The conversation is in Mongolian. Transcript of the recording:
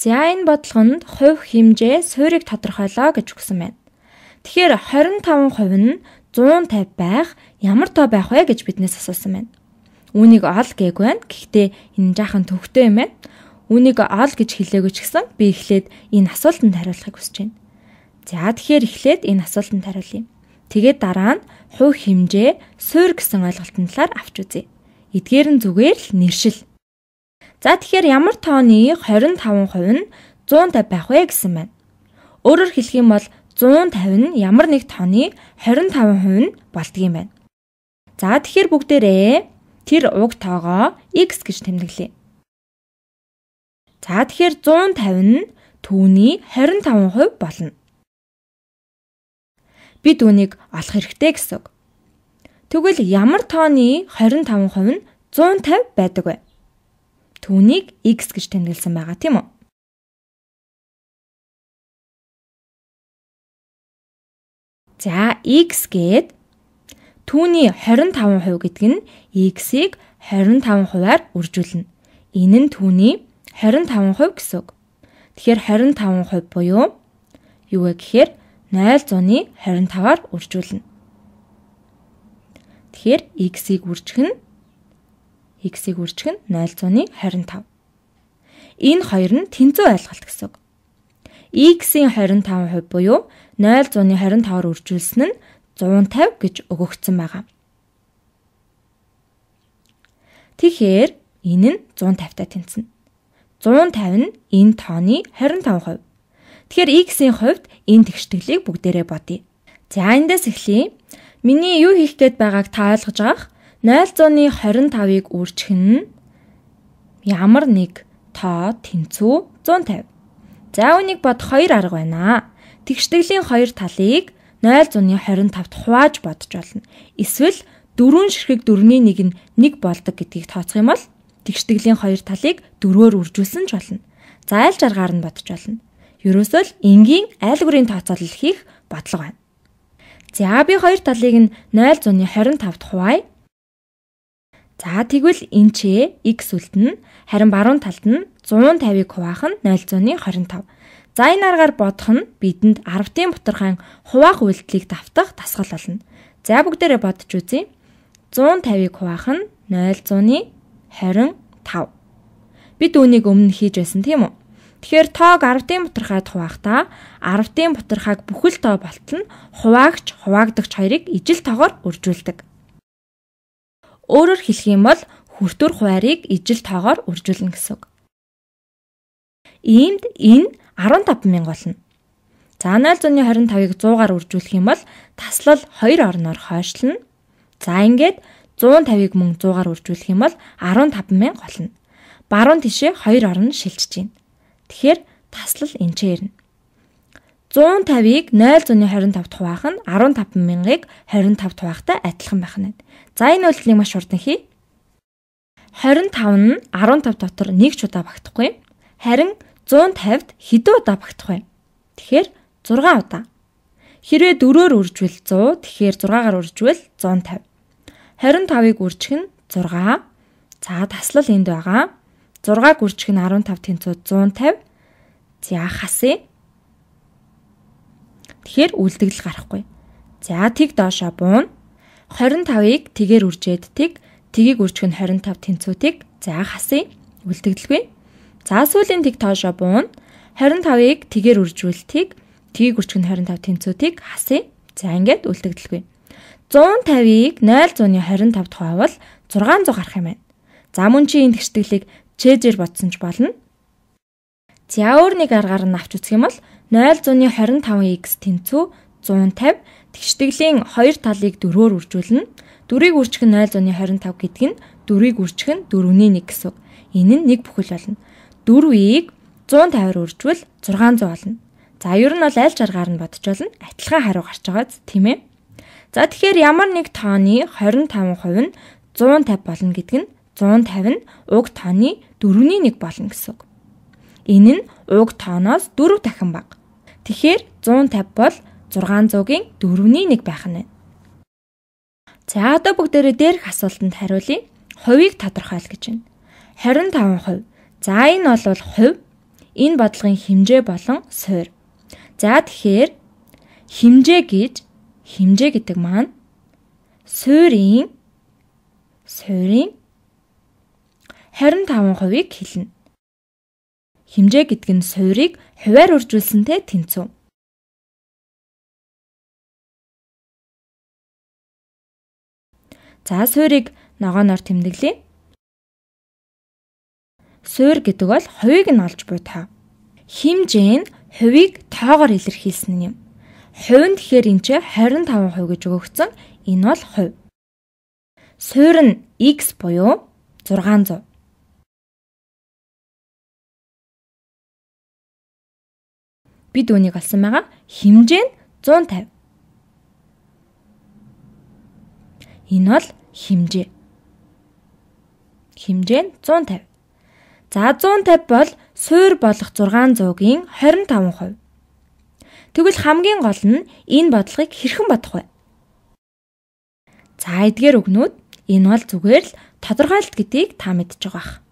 За энэ бодлогонд хувь хэмжээ суурийг тодорхойлоо гэж өгсөн байна. Тэгэхээр 25% нь 150 байх ямар тоо байх вэ гэж биднээс асуусан байна. Үүнийг ол гээг байна. Гэхдээ энэ жаахан төвхтэй юм байна. Үүнийг ол гэж хэлээгүй ч гэсэн би эхлээд энэ асуултанд хариулахыг хүсэж байна. За тэгэхээр эхлээд энэ асуултанд хариулъя. Тэгээд дараа нь хувь хэмжээ суурь гэсэн ойлголтын талаар авч үзье. Эдгээр нь зүгээр л нэршил За тэгэхээр ямар тооны 25% нь 150 байх вэ гэсэн байна. Өөрөөр хэлэх юм бол 150 нь ямар нэг тооны 25% нь болдгийм байна. За тэгэхээр бүгдээрээ тэр уг тоогоо x гэж тэмдэглэе. За тэгэхээр 150 нь түүний 25% болно. Би түүнийг олох хэрэгтэй гэсэн үг. Тэгвэл ямар тооны 25% нь 150 байдаг вэ? Түүнийг x гэж тэмдэглэсэн байгаа тийм үү? За x гээд түүний 25% гэдэг нь x-ийг 25%-аар үржүүлнэ. Энэ нь түүний 25% гэсэн үг. Тэгэхээр 25% буюу юу вэ гэхээр 0.25-аар үржүүлнэ. Тэгэхээр x-ийг үржих нь x-ийг үржих нь 0.25. Энэ хоёр нь тэнцүү ойлголт гэсэн үг. x-ийн 25% буюу 0.25-аар үржүүлсэн нь 150 гэж өгөгдсөн байгаа. Тэгэхээр энэ нь 150 та тэнцэнэ. 150 нь энэ тооны 25%. Тэгэхээр x-ийн хувьд энэ тэгштгэлийг бүгдээрээ бодъё. За эндээс эхлэе. Миний юу хийх гээд байгааг та ойлгож байгаах 825-ыг үржих нь ямар нэг тоо тэнцүү 150. За үүнийг бод 2 арга байна. Тэгштэглийн 2 талыг 0.25-т хувааж бодож болно. Эсвэл 4 ширхэг 4-ний нэг нь 1 болдог гэдгийг тооцох юм бол тэгштэглийн 2 талыг 4-өөр үржүүлсэн ч болно. За аль жаргаар нь бодож болно. Ерөөсөө л энгийн айлгуурын тооцоолол хийх бодлого байна. За би хоёр талыг нь 0.25-т хуваая. За тэгвэл энэ ч x үлдэнэ. Харин баруун талд нь 150-ыг хуваах нь 0.25. За энэ аргаар бодох нь бидэнд 10-ын бутархан хуваах үйлдэлийг давтах дасгал болно. За бүгдээрээ бодож үзье. 150-ыг хуваах нь 0.25. Бид үүнийг өмнө хийж байсан тийм үү? Тэгэхээр тоог 10-ын бутархаад хувахдаа 10-ын бутархааг бүхэл тоо болтол нь хуваагч, хуваагдагч хоёрыг ижил тоогоор үржүүлдэг. Өөрөөр хэлэх юм бол хүртүр хуваарийг ижил тоогоор үржүүлнэ гэсэн үг. Иймд энэ 15 мянга болно. За 0.25-ыг 100-аар үржүүлэх юм бол таслал 2 орноор хойшлно. За ингээд 150-ыг мөн 100-аар үржүүлэх юм бол 15 мянга болно. Баруун тишээ 2 орн шилжиж байна. Тэгэхээр таслал энчээр ирнэ. 150-ыг 0.25-д хуваах нь 15000-ыг 25-д хуваахтай адилхан байх нь. За энэ үйлдэлийг маш хурдан хий. 25 нь 15 дотор нэг ч удаа багтахгүй. Харин 150-д хэдэн удаа багтах вэ? Тэгэхээр 6 удаа. Хэрвээ 4-өөр үржвэл 100, тэгэхээр 6-гаар үржвэл 150. 25-ыг үржих нь 6. За таслал энд байгаа. 6-г үржих нь 15 тэнцүү 150. За хасъя. Тэгэхэр үлдэгдэл гарахгүй. За тэг доошоо бууна. 25-ыг тэгээр үржээд тэг тгийг үржих нь 25 тэнцүүтийг за хасъя. Үлдэгдэлгүй. За сүүлийн тэг тоошоо бууна. 25-ыг тэгээр үржүүлтийг тгийг үржих нь 25 тэнцүүтийг хасъя. За ингээд үлдэгдэлгүй. 150-ыг 0.25-д хуваавал 600 гарах юм байна. За мөн чи энэ гэрчлэлийг чэжэр бодсон ч болно. За өөр нэг аргаар нь авч үзэх юм бол 0.25x тэнцүү 150 тэгштэглийн хоёр талыг 4-өөр үржүүлнэ. 4-ийг үржих нь 0.25 гэдэг нь 4-ийг үржих нь 4-ний 1 гэсэн үг. Энэ нь нэг бүхэл болно. 4-ийг 150-аар үржвэл 600 болно. За ер нь бол аль жаргаар нь бодож болно. Адилхан хариу гарч байгааз тийм ээ. За тэгэхээр ямар нэг тооны 25% нь 150 болно гэдэг нь 150 нь уг тооны 4-ний 1 болно гэсэн үг. Энэ нь уг тооноос 4 дахин бага. Тэгэхээр 150 бол 600-гийн 4-ний 1 байх нь байна. За одоо бүгдээрээ дээрх асуултанд хариулъя. Хувийг тодорхойл гэж байна. 25%. За энэ бол хувь. Энэ бодлогын хэмжээ болон суурь. За тэгэхээр хэмжээ гэж хэмжээ гэдэг маань суурийн суурийн 25%-ийг хэлнэ. Химжээ гэдэг нь суурийг хуваар үржүүлсэнтэй тэнцүү. За суурийг ногооноор тэмдэглэе. Суур гэдэг бол хувийг нь олж буй тоо. Химжээ нь хувийг тоогоор илэрхийлсэн юм. Хувь нь тэгэхээр энд чинь 25% гэж өгөгдсөн. Энэ бол хувь. Суур нь x буюу 600. бид үүнийг олсон байгаа. Хэмжээ нь 150. Энэ бол хэмжээ. Хэмжээ нь 150. За 150 бол суур болох 600-гийн 25%. Тэгвэл хамгийн гол нь энэ бодлогыг хэрхэн бодох вэ? За эдгээр өгнүүд энэ бол зүгээр л тодорхойлт гэдгийг та мэдж байгаа хэрэг.